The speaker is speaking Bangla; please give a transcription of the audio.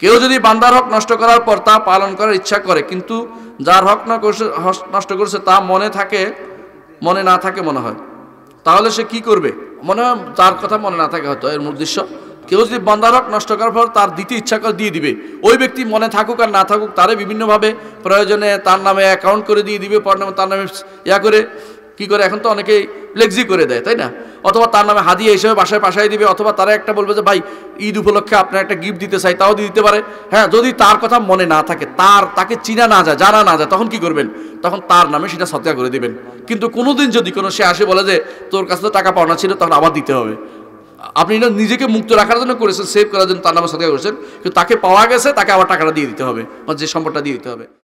কেউ যদি বান্দার হক নষ্ট করার পর তা পালন করার ইচ্ছা করে কিন্তু যার হক না নষ্ট করছে তা মনে থাকে মনে না থাকে মনে হয় তাহলে সে কি করবে মনে হয় তার কথা মনে না থাকে হয়তো এর উদ্দেশ্য কেউ যদি বান্দার হক নষ্ট করার পর তার দিতে ইচ্ছা করে দিয়ে দিবে ওই ব্যক্তি মনে থাকুক আর না থাকুক তারে বিভিন্নভাবে প্রয়োজনে তার নামে অ্যাকাউন্ট করে দিয়ে দিবে পর তার নামে ইয়া করে কি করে এখন তো অনেকে ফ্লেক্সি করে দেয় তাই না অথবা তার নামে হাদিয়া হিসেবে বাসায় পাশায় দিবে অথবা তারা একটা বলবে যে ভাই ঈদ উপলক্ষে আপনার একটা গিফট দিতে চাই তাও দিতে পারে হ্যাঁ যদি তার কথা মনে না থাকে তার তাকে চিনা না যায় জানা না যায় তখন কি করবেন তখন তার নামে সেটা সত্যা করে দিবেন কিন্তু কোনোদিন যদি কোনো সে আসে বলে যে তোর কাছে তো টাকা পাওনা ছিল তখন আবার দিতে হবে আপনি এটা নিজেকে মুক্ত রাখার জন্য করেছেন সেভ করার জন্য তার নামে সত্যা করেছেন কিন্তু তাকে পাওয়া গেছে তাকে আবার টাকাটা দিয়ে দিতে হবে যে সম্পদটা দিয়ে দিতে হবে